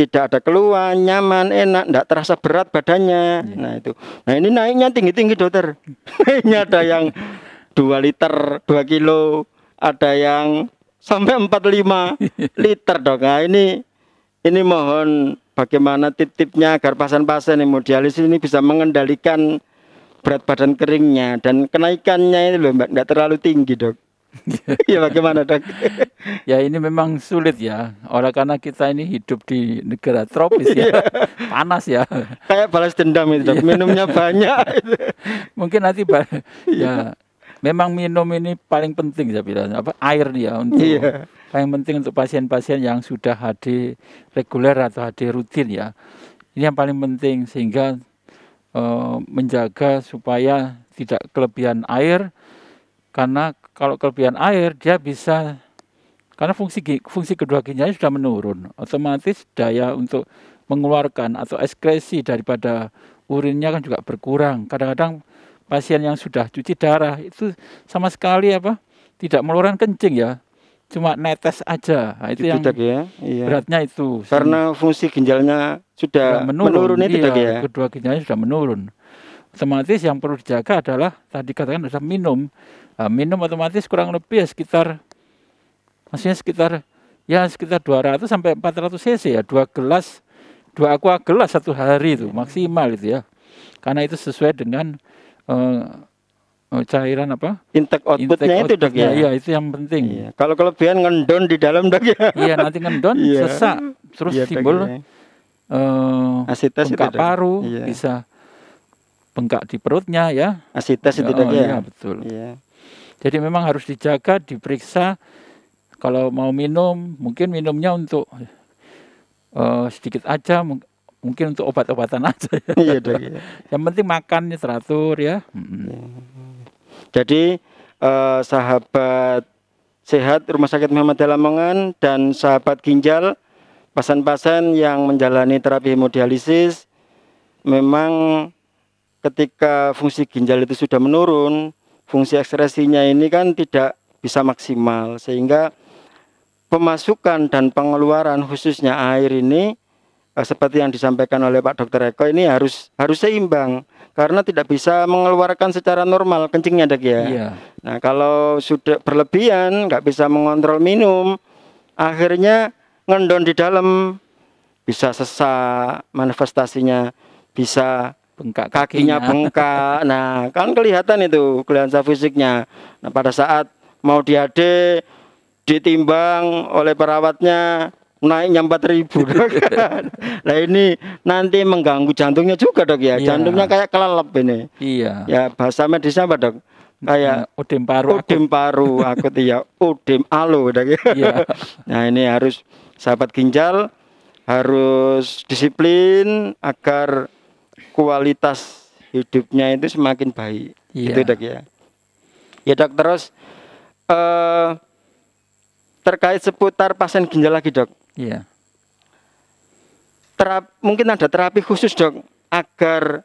tidak ada keluhan, nyaman, enak, tidak terasa berat badannya. Yeah. Nah itu, nah ini naiknya tinggi tinggi dokter. *laughs* ini ada yang 2 liter 2 kilo ada yang sampai 45 *laughs* liter dong nah, ini ini mohon bagaimana titipnya agar pasien-pasien hemodialisis ini bisa mengendalikan berat badan keringnya dan kenaikannya ini loh mbak nggak terlalu tinggi dok *laughs* ya bagaimana dok *laughs* ya ini memang sulit ya oleh karena kita ini hidup di negara tropis ya iya. panas ya kayak balas dendam itu dok minumnya iya. banyak mungkin nanti iya. ya memang minum ini paling penting saya bilang apa air ya untuk yeah. paling penting untuk pasien-pasien yang sudah HD reguler atau HD rutin ya ini yang paling penting sehingga e, menjaga supaya tidak kelebihan air karena kalau kelebihan air dia bisa karena fungsi fungsi kedua ginjalnya sudah menurun otomatis daya untuk mengeluarkan atau ekskresi daripada urinnya kan juga berkurang kadang-kadang pasien yang sudah cuci darah itu sama sekali apa tidak meluarkan kencing ya cuma netes aja nah, itu yang ya? iya. beratnya itu karena fungsi ginjalnya sudah, ya, menurun, menurun itu ya, iya, ya kedua ginjalnya sudah menurun otomatis yang perlu dijaga adalah tadi katakan sudah minum nah, minum otomatis kurang lebih ya sekitar maksudnya sekitar ya sekitar 200 sampai 400 cc ya dua gelas dua aqua gelas satu hari itu maksimal itu ya karena itu sesuai dengan uh, cairan apa intake outputnya intake itu dok ya iya itu yang penting iya. kalau kelebihan ngendon di dalam dok ya iya nanti ngendon *laughs* iya. sesak terus iya, timbul ya. uh, eh, asitas bengkak itu, paru iya. bisa bengkak di perutnya ya asitas itu ya, dok ya iya, betul iya. jadi memang harus dijaga diperiksa kalau mau minum mungkin minumnya untuk uh, sedikit aja mungkin untuk obat-obatan *laughs* aja ya. iya dok iya. yang penting makannya teratur ya hmm. Ya. jadi eh, sahabat sehat Rumah Sakit Muhammad Lamongan dan sahabat ginjal pasien-pasien yang menjalani terapi hemodialisis memang ketika fungsi ginjal itu sudah menurun fungsi ekskresinya ini kan tidak bisa maksimal sehingga pemasukan dan pengeluaran khususnya air ini Eh, seperti yang disampaikan oleh Pak Dokter Eko ini harus harus seimbang karena tidak bisa mengeluarkan secara normal kencingnya dek ya. Iya. Nah kalau sudah berlebihan nggak bisa mengontrol minum, akhirnya ngendon di dalam bisa sesak manifestasinya bisa bengkak kakinya, kakinya bengkak. *laughs* Nah kan kelihatan itu kelihatan fisiknya. Nah pada saat mau diade ditimbang oleh perawatnya naiknya 4000 dok. nah ini nanti mengganggu jantungnya juga dok ya. Iya. Jantungnya kayak kelelep ini. Iya. Ya bahasa medisnya apa dok? Kayak nah, eh, udem paru. Udem paru aku ya Udem alo dok ya. Iya. *laughs* nah ini harus sahabat ginjal harus disiplin agar kualitas hidupnya itu semakin baik. Gitu, iya. Itu dok ya. Ya dok terus eh terkait seputar pasien ginjal lagi dok. Iya. Terap, mungkin ada terapi khusus dok agar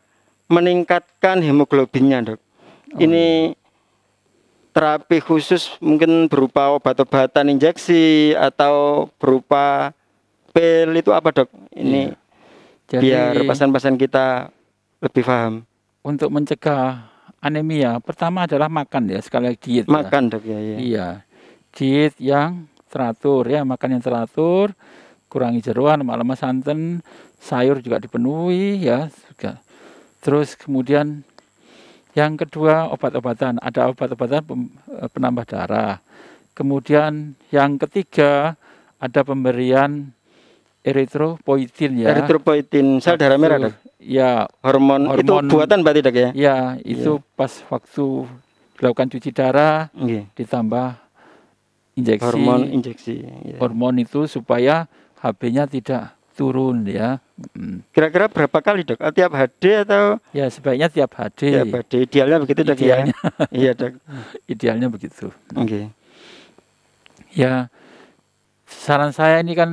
meningkatkan hemoglobinnya dok. Oh. Ini iya. terapi khusus mungkin berupa obat-obatan injeksi atau berupa pil itu apa dok? Ini iya. Jadi, biar pasien-pasien kita lebih paham. Untuk mencegah anemia, pertama adalah makan ya sekali lagi diet. Ya. Makan ya. dok ya. Iya. iya diet yang teratur ya makan yang teratur kurangi jeruan malam santan sayur juga dipenuhi ya juga terus kemudian yang kedua obat-obatan ada obat-obatan eh, penambah darah kemudian yang ketiga ada pemberian eritropoietin ya eritropoietin sel darah merah dok ya hormon, hormon itu buatan berarti dok ya ya itu ya. pas waktu dilakukan cuci darah okay. ditambah injeksi hormon injeksi ya. hormon itu supaya HB-nya tidak turun ya. Mm. Kira-kira berapa kali dok? Ah, tiap HD atau? Ya sebaiknya tiap HD. Tiap HD idealnya begitu dok ya? idealnya. ya. *laughs* iya dok. *laughs* Idealnya begitu. Mm. Oke. Okay. Ya saran saya ini kan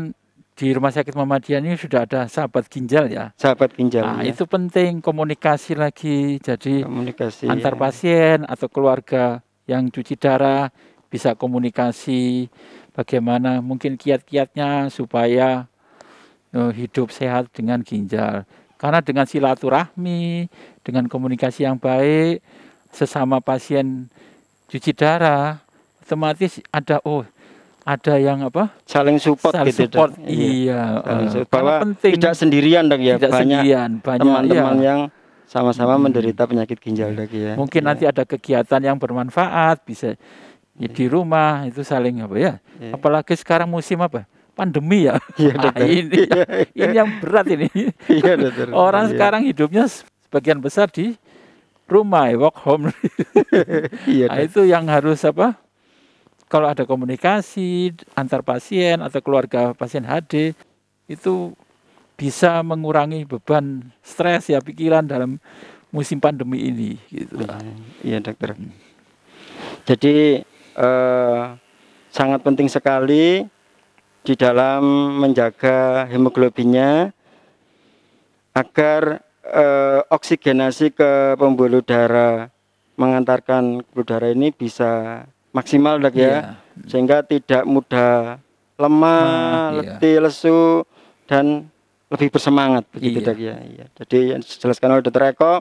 di Rumah Sakit Muhammadiyah ini sudah ada sahabat ginjal ya. Sahabat ginjal. Nah, ya. itu penting komunikasi lagi. Jadi komunikasi antar ya. pasien atau keluarga yang cuci darah bisa komunikasi, bagaimana mungkin kiat-kiatnya supaya uh, hidup sehat dengan ginjal. Karena dengan silaturahmi, dengan komunikasi yang baik, sesama pasien cuci darah, otomatis ada oh ada yang apa saling support saling gitu support, dong. iya, iya. Eh, bahwa penting tidak sendirian dong ya tidak banyak teman-teman iya. yang sama-sama hmm. menderita penyakit ginjal dok ya mungkin iya. nanti ada kegiatan yang bermanfaat bisa ya di rumah itu saling apa ya. Yeah. Apalagi sekarang musim apa? pandemi ya. Iya, *laughs* nah, ini, ya, ini yang berat ini. Iya, *laughs* Orang iya. sekarang hidupnya sebagian besar di rumah, ya, work home. *laughs* nah, itu yang harus apa? Kalau ada komunikasi antar pasien atau keluarga pasien HD itu bisa mengurangi beban stres ya pikiran dalam musim pandemi ini gitu. Iya, dokter. Hmm. Jadi eh, sangat penting sekali di dalam menjaga hemoglobinnya agar eh, oksigenasi ke pembuluh darah mengantarkan pembuluh darah ini bisa maksimal dok ya yeah. sehingga tidak mudah lemah, ah, iya. letih, lesu dan lebih bersemangat begitu iya. ya. Iya. Jadi yang dijelaskan oleh Dr. Eko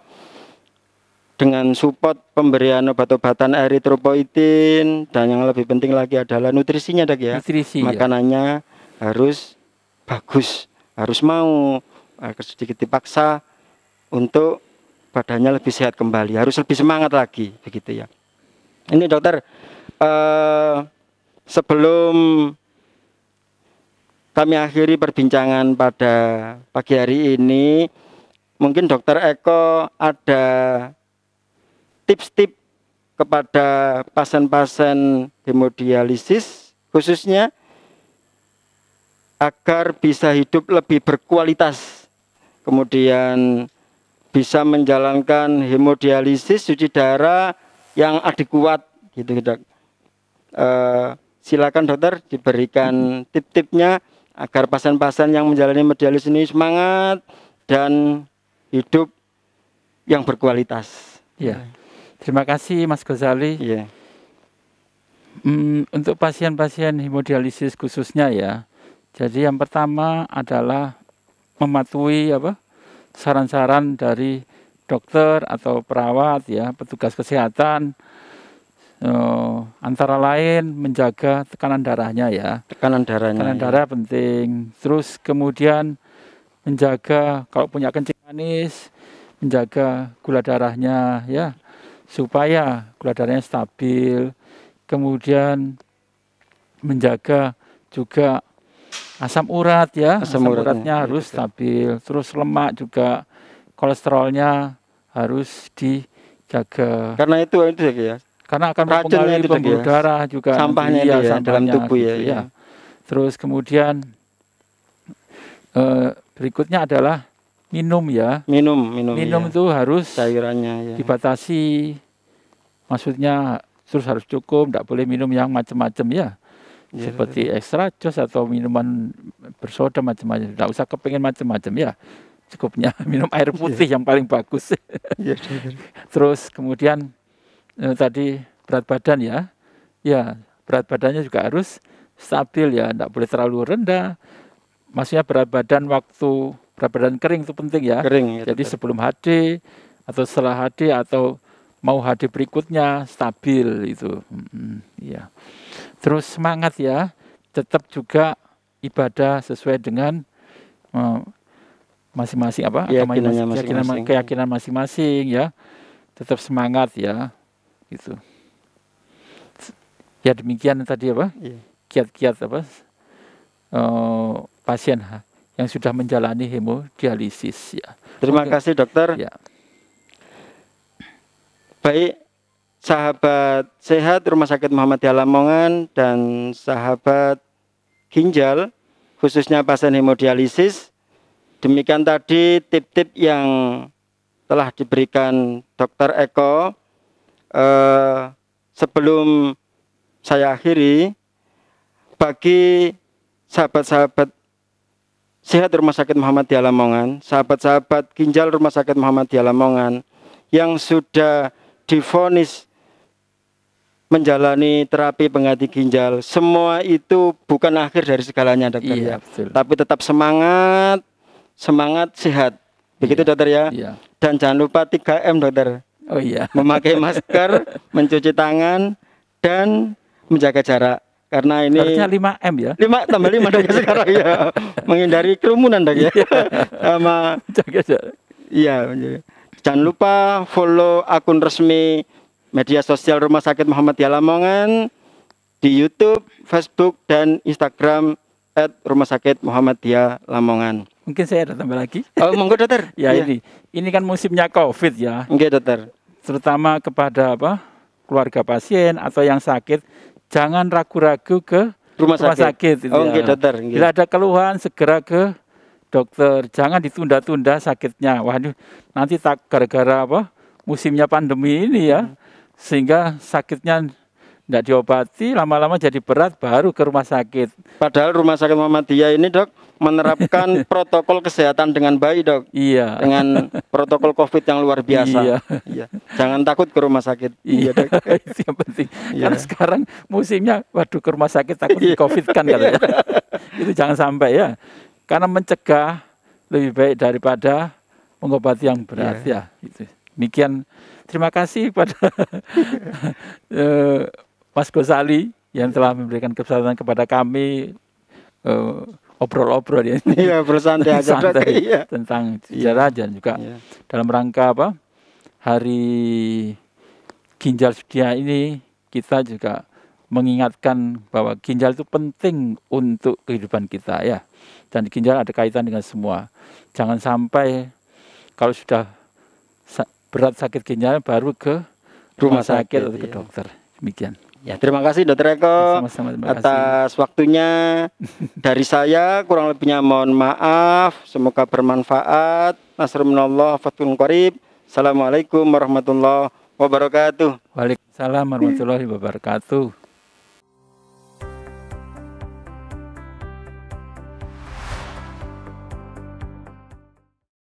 dengan support pemberian obat-obatan eritropoietin dan yang lebih penting lagi adalah nutrisinya dok ya Nutrisi, ya. makanannya ya. harus bagus harus mau eh, harus sedikit dipaksa untuk badannya lebih sehat kembali harus lebih semangat lagi begitu ya ini dokter uh, sebelum kami akhiri perbincangan pada pagi hari ini mungkin dokter Eko ada tips-tips kepada pasien-pasien hemodialisis khususnya agar bisa hidup lebih berkualitas kemudian bisa menjalankan hemodialisis cuci darah yang adekuat gitu e, silakan dokter diberikan tip-tipnya agar pasien-pasien yang menjalani hemodialisis ini semangat dan hidup yang berkualitas ya Terima kasih Mas Ghazali. Iya. Hmm, untuk pasien-pasien hemodialisis khususnya ya. Jadi yang pertama adalah mematuhi apa saran-saran dari dokter atau perawat ya, petugas kesehatan. Oh, antara lain menjaga tekanan darahnya ya. Tekanan darahnya. Tekanan ya. darah penting. Terus kemudian menjaga kalau punya kencing manis, menjaga gula darahnya ya supaya gula darahnya stabil, kemudian menjaga juga asam urat ya, asam, asam uratnya, iya, harus ya, stabil, terus lemak juga kolesterolnya harus dijaga. Karena itu itu ya. ya? Karena akan mempengaruhi pembuluh ya. darah juga sampahnya, iya, ya, dalam tubuh ya, gitu, ya, ya. Terus kemudian eh, berikutnya adalah minum ya. Minum, minum. Minum iya. harus cairannya ya. Dibatasi. Maksudnya terus harus cukup, tidak boleh minum yang macam-macam ya. ya. Seperti betul. ekstra jus atau minuman bersoda macam-macam. Tidak usah kepengen macam-macam ya. Cukupnya *laughs* minum air iya. putih ya. yang paling bagus. *laughs* ya, terus kemudian eh, tadi berat badan ya. Ya, berat badannya juga harus stabil ya, tidak boleh terlalu rendah. Maksudnya berat badan waktu berat dan kering itu penting ya. Kering. Ya, Jadi betul. sebelum HD atau setelah HD atau mau HD berikutnya stabil itu. Hmm, ya. Terus semangat ya, tetap juga ibadah sesuai dengan eh, masing-masing hmm, apa keyakinannya masing-masing. keyakinan masing-masing ya. Tetap semangat ya. Itu. Ya demikian tadi apa? Iya. Kiat-kiat apa? Uh, pasien yang sudah menjalani hemodialisis ya. Terima Oke. kasih dokter. Ya. Baik sahabat sehat Rumah Sakit Muhammad Lamongan dan sahabat ginjal khususnya pasien hemodialisis. Demikian tadi tip-tip yang telah diberikan Dokter Eko. Eh, sebelum saya akhiri, bagi sahabat-sahabat sehat Rumah Sakit Muhammad di Alamongan, sahabat-sahabat ginjal Rumah Sakit Muhammad di Alamongan yang sudah difonis menjalani terapi pengganti ginjal, semua itu bukan akhir dari segalanya, dokter iya, ya. Tapi tetap semangat, semangat sehat. Begitu iya, dokter ya. Iya. Dan jangan lupa 3M dokter. Oh iya. Memakai masker, *laughs* mencuci tangan dan menjaga jarak karena ini lima m ya lima tambah lima. dong *laughs* sekarang ya menghindari kerumunan dong ya iya. sama jaga iya, iya jangan lupa follow akun resmi media sosial Rumah Sakit Muhammadiyah Lamongan di YouTube, Facebook dan Instagram at Rumah Sakit Muhammadiyah Lamongan. Mungkin saya ada tambah lagi. Oh, monggo dokter. *laughs* ya, ya ini. Ini kan musimnya Covid ya. Oke, dokter. Terutama kepada apa? keluarga pasien atau yang sakit jangan ragu-ragu ke rumah, rumah sakit. sakit oh, ya. dokter. Iya. Bila ada keluhan segera ke dokter. Jangan ditunda-tunda sakitnya. Waduh, nanti tak gara-gara apa? Musimnya pandemi ini ya. Hmm. Sehingga sakitnya tidak diobati lama-lama jadi berat baru ke rumah sakit. Padahal rumah sakit Muhammadiyah ini dok menerapkan *laughs* protokol kesehatan dengan baik dok. Iya. Dengan protokol COVID yang luar biasa. Iya. iya. Jangan takut ke rumah sakit. Iya, iya dok. Itu yang penting. Iya. Karena sekarang musimnya, waduh ke rumah sakit takut iya. COVID kan ya. Iya. *laughs* Itu jangan sampai ya. Karena mencegah lebih baik daripada mengobati yang berat iya. ya. Itu. Demikian terima kasih pada *laughs* eh, Mas Gosali yang telah memberikan kesempatan kepada kami uh, obrol-obrol ya ini. ya, bersantai aja santai iya. tentang iya. sejarah iya. dan juga iya. dalam rangka apa? Hari ginjal sedia ini kita juga mengingatkan bahwa ginjal itu penting untuk kehidupan kita ya. Dan ginjal ada kaitan dengan semua. Jangan sampai kalau sudah berat sakit ginjal baru ke rumah, rumah sakit, sakit atau ke iya. dokter. Demikian. Ya, terima kasih Dokter Eko ya, atas waktunya. *laughs* Dari saya kurang lebihnya mohon maaf. Semoga bermanfaat. Nasrullah fatun Qarib. Assalamualaikum warahmatullahi wabarakatuh. Waalaikumsalam warahmatullahi wabarakatuh.